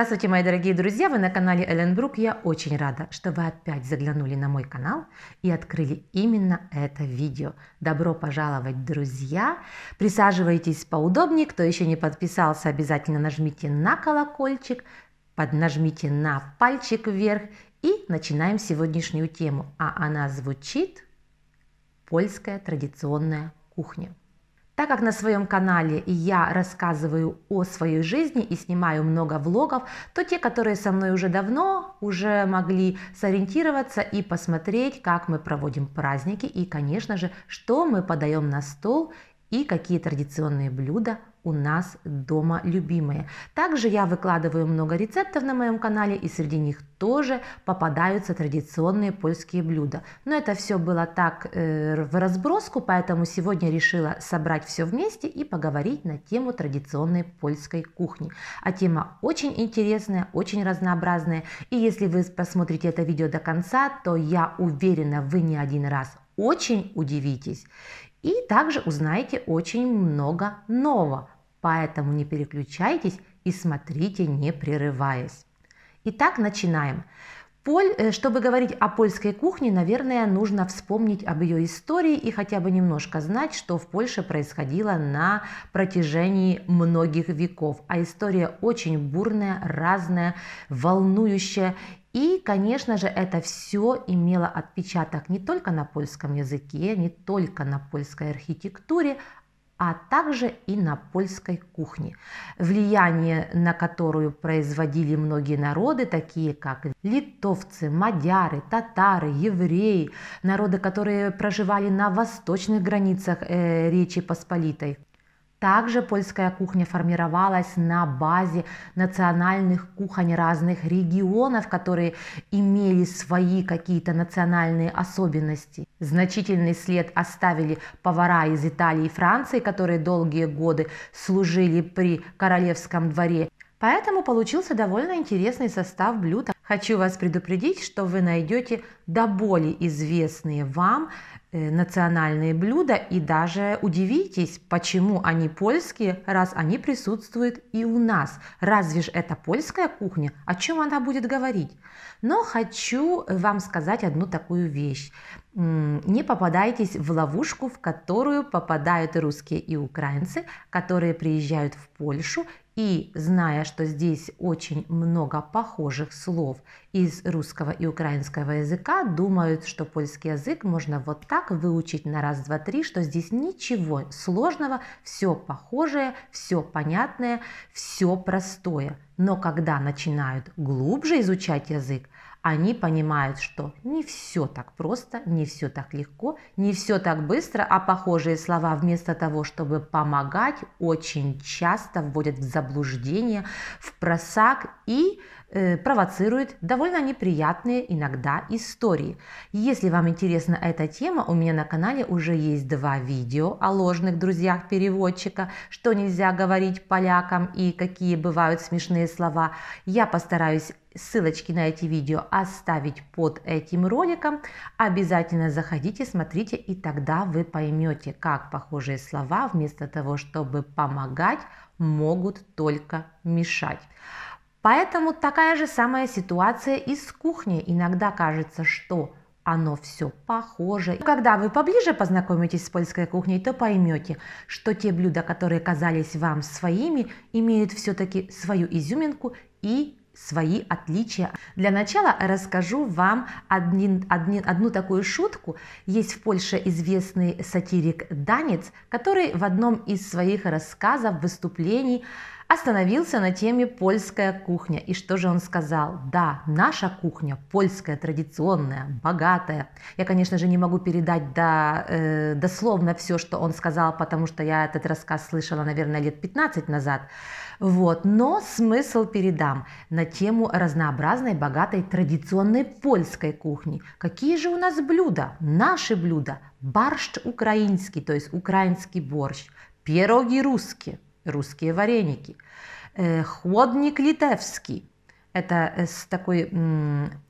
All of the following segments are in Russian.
Здравствуйте, мои дорогие друзья! Вы на канале Брук. Я очень рада, что вы опять заглянули на мой канал и открыли именно это видео. Добро пожаловать, друзья! Присаживайтесь поудобнее. Кто еще не подписался, обязательно нажмите на колокольчик, поднажмите на пальчик вверх и начинаем сегодняшнюю тему. А она звучит «Польская традиционная кухня». Так как на своем канале я рассказываю о своей жизни и снимаю много влогов, то те, которые со мной уже давно, уже могли сориентироваться и посмотреть, как мы проводим праздники и, конечно же, что мы подаем на стол и какие традиционные блюда у нас дома любимые. Также я выкладываю много рецептов на моем канале, и среди них тоже попадаются традиционные польские блюда. Но это все было так э, в разброску, поэтому сегодня решила собрать все вместе и поговорить на тему традиционной польской кухни. А тема очень интересная, очень разнообразная. И если вы посмотрите это видео до конца, то я уверена, вы не один раз очень удивитесь. И также узнаете очень много нового, поэтому не переключайтесь и смотрите, не прерываясь. Итак, начинаем. Поль, э, чтобы говорить о польской кухне, наверное, нужно вспомнить об ее истории и хотя бы немножко знать, что в Польше происходило на протяжении многих веков. А история очень бурная, разная, волнующая, и, конечно же, это все имело отпечаток не только на польском языке, не только на польской архитектуре, а также и на польской кухне, влияние на которую производили многие народы, такие как литовцы, мадяры, татары, евреи, народы, которые проживали на восточных границах э, Речи Посполитой. Также польская кухня формировалась на базе национальных кухонь разных регионов, которые имели свои какие-то национальные особенности. Значительный след оставили повара из Италии и Франции, которые долгие годы служили при королевском дворе. Поэтому получился довольно интересный состав блюд. Хочу вас предупредить, что вы найдете до боли известные вам Э, национальные блюда и даже удивитесь, почему они польские, раз они присутствуют и у нас. Разве же это польская кухня? О чем она будет говорить? Но хочу вам сказать одну такую вещь. Не попадайтесь в ловушку, в которую попадают русские, и украинцы, которые приезжают в Польшу и зная, что здесь очень много похожих слов из русского и украинского языка, думают, что польский язык можно вот так выучить на раз, два, три, что здесь ничего сложного, все похожее, все понятное, все простое. Но когда начинают глубже изучать язык, они понимают, что не все так просто, не все так легко, не все так быстро, а похожие слова вместо того, чтобы помогать, очень часто вводят в заблуждение, в просак и Э, провоцирует довольно неприятные иногда истории. Если вам интересна эта тема, у меня на канале уже есть два видео о ложных друзьях переводчика, что нельзя говорить полякам и какие бывают смешные слова. Я постараюсь ссылочки на эти видео оставить под этим роликом. Обязательно заходите, смотрите, и тогда вы поймете, как похожие слова вместо того, чтобы помогать, могут только мешать. Поэтому такая же самая ситуация и с кухней. Иногда кажется, что оно все похоже. Когда вы поближе познакомитесь с польской кухней, то поймете, что те блюда, которые казались вам своими, имеют все-таки свою изюминку и свои отличия. Для начала расскажу вам один, один, одну такую шутку. Есть в Польше известный сатирик Данец, который в одном из своих рассказов, выступлений остановился на теме «Польская кухня». И что же он сказал? Да, наша кухня польская, традиционная, богатая. Я, конечно же, не могу передать до, э, дословно все, что он сказал, потому что я этот рассказ слышала, наверное, лет 15 назад. Вот. Но смысл передам на тему разнообразной, богатой, традиционной польской кухни. Какие же у нас блюда? Наши блюда. Барщ украинский, то есть украинский борщ. Пироги русские русские вареники. Э, Хводник литевский – это э, такой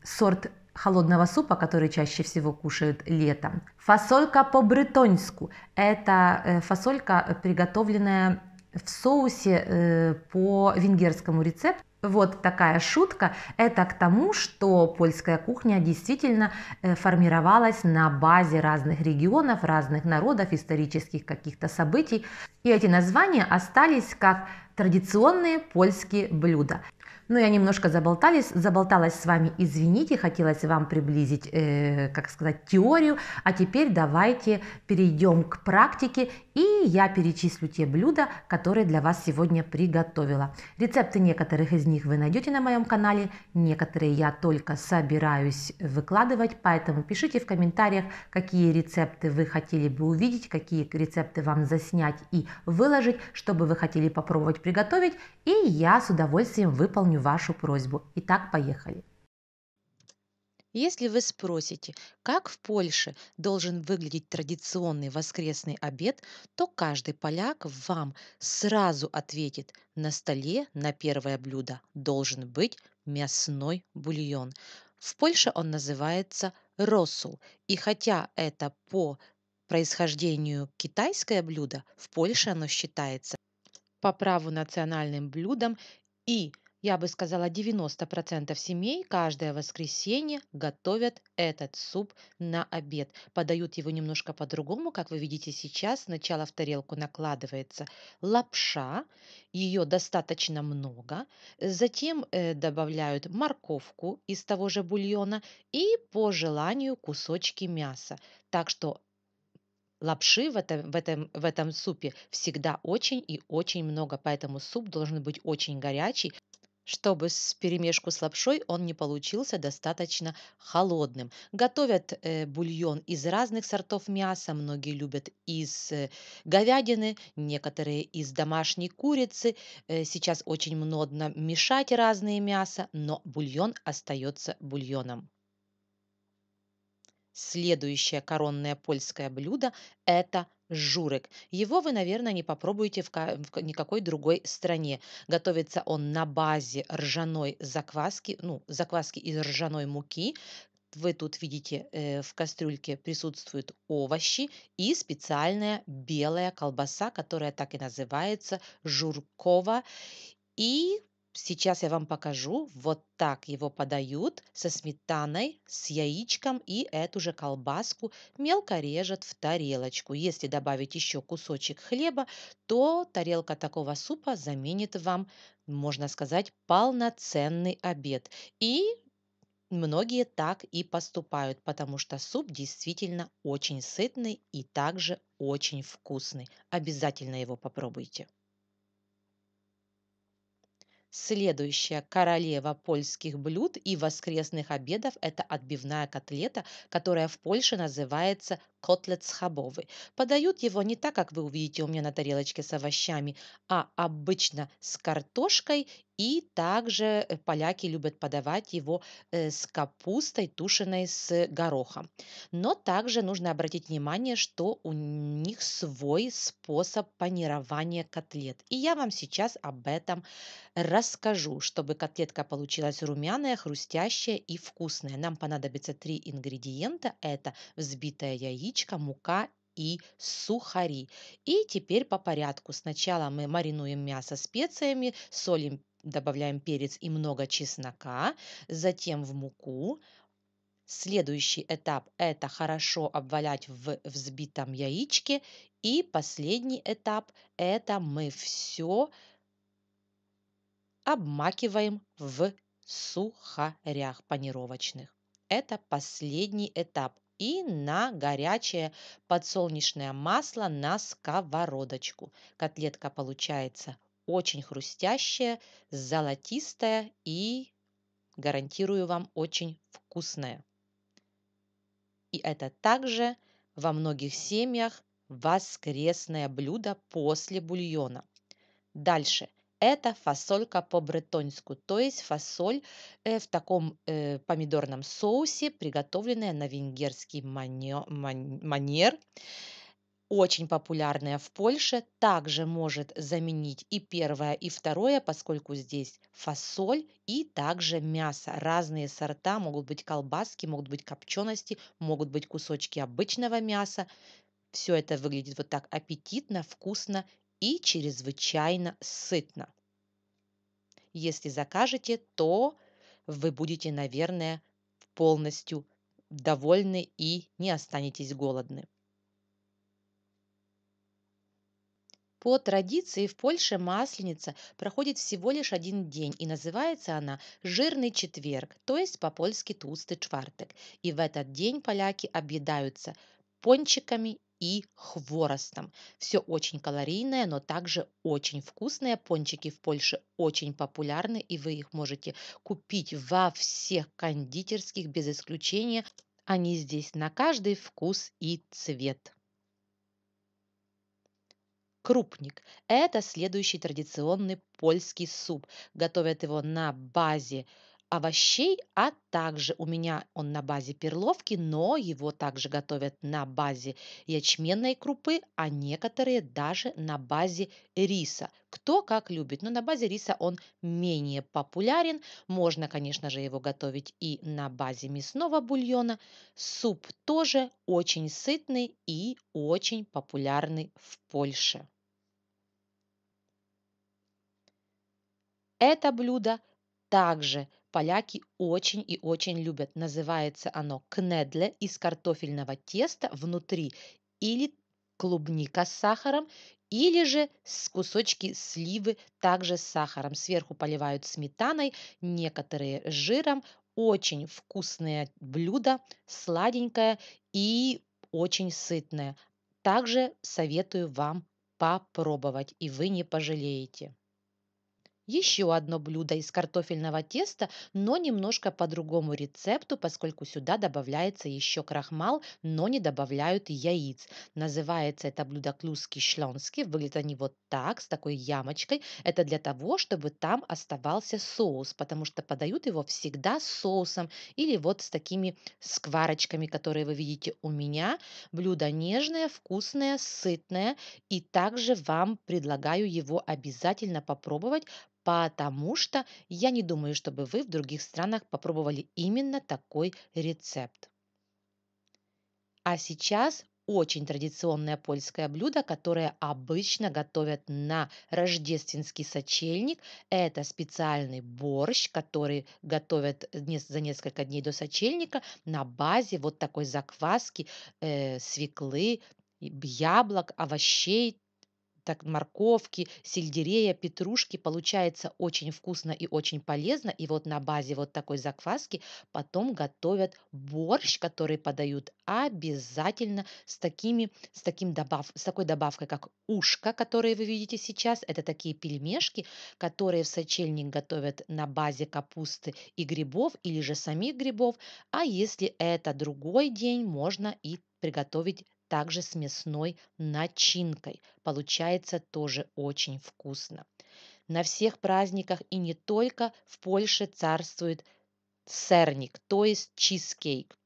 сорт холодного супа, который чаще всего кушают летом. Фасолька по-бретоньску – это э, фасолька, приготовленная в соусе э, по венгерскому рецепту. Вот такая шутка. Это к тому, что польская кухня действительно э, формировалась на базе разных регионов, разных народов, исторических каких-то событий. И эти названия остались как традиционные польские блюда. Но ну, я немножко заболтались, заболталась с вами, извините, хотелось вам приблизить, э, как сказать, теорию. А теперь давайте перейдем к практике и я перечислю те блюда, которые для вас сегодня приготовила. Рецепты некоторых из них вы найдете на моем канале, некоторые я только собираюсь выкладывать, поэтому пишите в комментариях, какие рецепты вы хотели бы увидеть, какие рецепты вам заснять и выложить, чтобы вы хотели попробовать приготовить, и я с удовольствием выполню вашу просьбу. Итак, поехали! Если вы спросите, как в Польше должен выглядеть традиционный воскресный обед, то каждый поляк вам сразу ответит, на столе на первое блюдо должен быть мясной бульон. В Польше он называется росул, и хотя это по происхождению китайское блюдо, в Польше оно считается по праву национальным блюдом и – я бы сказала, 90% семей каждое воскресенье готовят этот суп на обед. Подают его немножко по-другому, как вы видите сейчас. Сначала в тарелку накладывается лапша, ее достаточно много. Затем э, добавляют морковку из того же бульона и по желанию кусочки мяса. Так что лапши в этом, в, этом, в этом супе всегда очень и очень много, поэтому суп должен быть очень горячий чтобы с перемешку с лапшой он не получился достаточно холодным. Готовят э, бульон из разных сортов мяса, многие любят из э, говядины, некоторые из домашней курицы. Э, сейчас очень модно мешать разные мяса, но бульон остается бульоном. Следующее коронное польское блюдо – это журек. Его вы, наверное, не попробуете в, в никакой другой стране. Готовится он на базе ржаной закваски, ну, закваски из ржаной муки, вы тут видите, э, в кастрюльке присутствуют овощи и специальная белая колбаса, которая так и называется журкова. И Сейчас я вам покажу. Вот так его подают со сметаной, с яичком и эту же колбаску мелко режут в тарелочку. Если добавить еще кусочек хлеба, то тарелка такого супа заменит вам, можно сказать, полноценный обед. И многие так и поступают, потому что суп действительно очень сытный и также очень вкусный. Обязательно его попробуйте. Следующая королева польских блюд и воскресных обедов – это отбивная котлета, которая в Польше называется котлет схабовый. Подают его не так, как вы увидите у меня на тарелочке с овощами, а обычно с картошкой и также э, поляки любят подавать его э, с капустой, тушеной с горохом. Но также нужно обратить внимание, что у них свой способ панирования котлет. И я вам сейчас об этом расскажу, чтобы котлетка получилась румяная, хрустящая и вкусная. Нам понадобится три ингредиента. Это взбитое яичко, яичко, мука и сухари. И теперь по порядку. Сначала мы маринуем мясо специями, солим, добавляем перец и много чеснока, затем в муку. Следующий этап – это хорошо обвалять в взбитом яичке. И последний этап – это мы все обмакиваем в сухарях панировочных. Это последний этап и на горячее подсолнечное масло на сковородочку. Котлетка получается очень хрустящая, золотистая и, гарантирую вам, очень вкусная. И это также во многих семьях воскресное блюдо после бульона. Дальше – это фасолька по-бретоньску, то есть фасоль э, в таком э, помидорном соусе, приготовленная на венгерский манер. манер очень популярная в Польше, также может заменить и первое, и второе, поскольку здесь фасоль и также мясо. Разные сорта, могут быть колбаски, могут быть копчености, могут быть кусочки обычного мяса. Все это выглядит вот так аппетитно, вкусно и чрезвычайно сытно. Если закажете, то вы будете, наверное, полностью довольны и не останетесь голодны. По традиции в Польше масленица проходит всего лишь один день, и называется она «жирный четверг», то есть по-польски «тусты чвартек». И в этот день поляки объедаются пончиками и хворостом. Все очень калорийное, но также очень вкусное. Пончики в Польше очень популярны, и вы их можете купить во всех кондитерских без исключения. Они здесь на каждый вкус и цвет. Крупник – это следующий традиционный польский суп. Готовят его на базе – овощей, а также у меня он на базе перловки, но его также готовят на базе ячменной крупы, а некоторые даже на базе риса. Кто как любит, но на базе риса он менее популярен. Можно, конечно же, его готовить и на базе мясного бульона. Суп тоже очень сытный и очень популярный в Польше. Это блюдо также – поляки очень и очень любят. Называется оно кнедле из картофельного теста внутри или клубника с сахаром, или же с кусочки сливы также с сахаром. Сверху поливают сметаной, некоторые жиром. Очень вкусное блюдо, сладенькое и очень сытное. Также советую вам попробовать, и вы не пожалеете. Еще одно блюдо из картофельного теста, но немножко по другому рецепту, поскольку сюда добавляется еще крахмал, но не добавляют яиц. Называется это блюдо клюски-шленски. Выглядят они вот так, с такой ямочкой. Это для того, чтобы там оставался соус, потому что подают его всегда с соусом или вот с такими скварочками, которые вы видите у меня. Блюдо нежное, вкусное, сытное. И также вам предлагаю его обязательно попробовать, потому что я не думаю, чтобы вы в других странах попробовали именно такой рецепт. А сейчас очень традиционное польское блюдо, которое обычно готовят на рождественский сочельник. Это специальный борщ, который готовят за несколько дней до сочельника на базе вот такой закваски э, свеклы, яблок, овощей, так морковки, сельдерея, петрушки. Получается очень вкусно и очень полезно. И вот на базе вот такой закваски потом готовят борщ, который подают обязательно с, такими, с, таким добав, с такой добавкой, как ушка, которые вы видите сейчас. Это такие пельмешки, которые в сочельник готовят на базе капусты и грибов или же самих грибов. А если это другой день, можно и приготовить также с мясной начинкой. Получается тоже очень вкусно. На всех праздниках и не только в Польше царствует сырник, то есть чизкейк.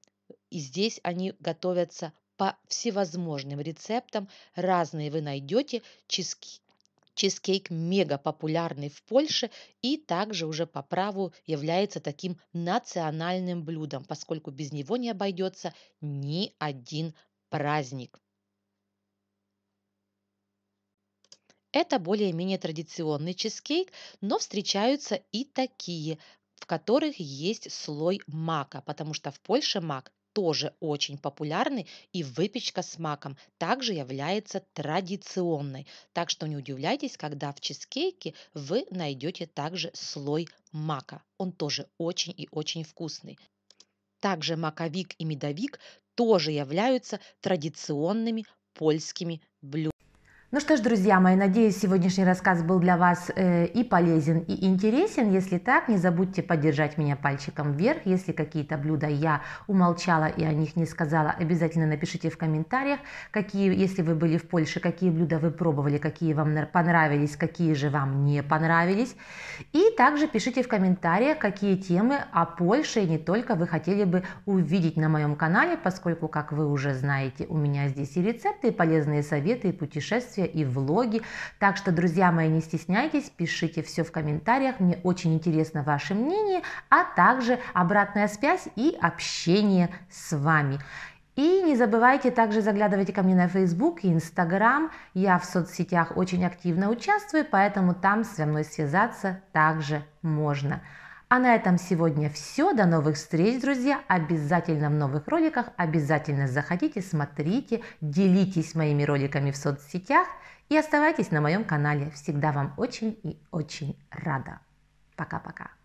И здесь они готовятся по всевозможным рецептам. Разные вы найдете. Чизкейк Чизкейк мега популярный в Польше и также уже по праву является таким национальным блюдом, поскольку без него не обойдется ни один праздник. Это более-менее традиционный чизкейк, но встречаются и такие, в которых есть слой мака, потому что в Польше мак тоже очень популярный, и выпечка с маком также является традиционной. Так что не удивляйтесь, когда в чизкейке вы найдете также слой мака. Он тоже очень и очень вкусный. Также маковик и медовик тоже являются традиционными польскими блюдами. Ну что ж, друзья мои, надеюсь, сегодняшний рассказ был для вас э, и полезен, и интересен. Если так, не забудьте поддержать меня пальчиком вверх. Если какие-то блюда я умолчала и о них не сказала, обязательно напишите в комментариях, какие, если вы были в Польше, какие блюда вы пробовали, какие вам понравились, какие же вам не понравились. И также пишите в комментариях, какие темы о Польше и не только вы хотели бы увидеть на моем канале, поскольку, как вы уже знаете, у меня здесь и рецепты, и полезные советы, и путешествия, события и влоги. Так что, друзья мои, не стесняйтесь, пишите все в комментариях, мне очень интересно ваше мнение, а также обратная связь и общение с вами. И не забывайте также заглядывайте ко мне на Facebook и Instagram. Я в соцсетях очень активно участвую, поэтому там со мной связаться также можно. А на этом сегодня все. До новых встреч, друзья. Обязательно в новых роликах. Обязательно заходите, смотрите, делитесь моими роликами в соцсетях и оставайтесь на моем канале. Всегда вам очень и очень рада. Пока-пока.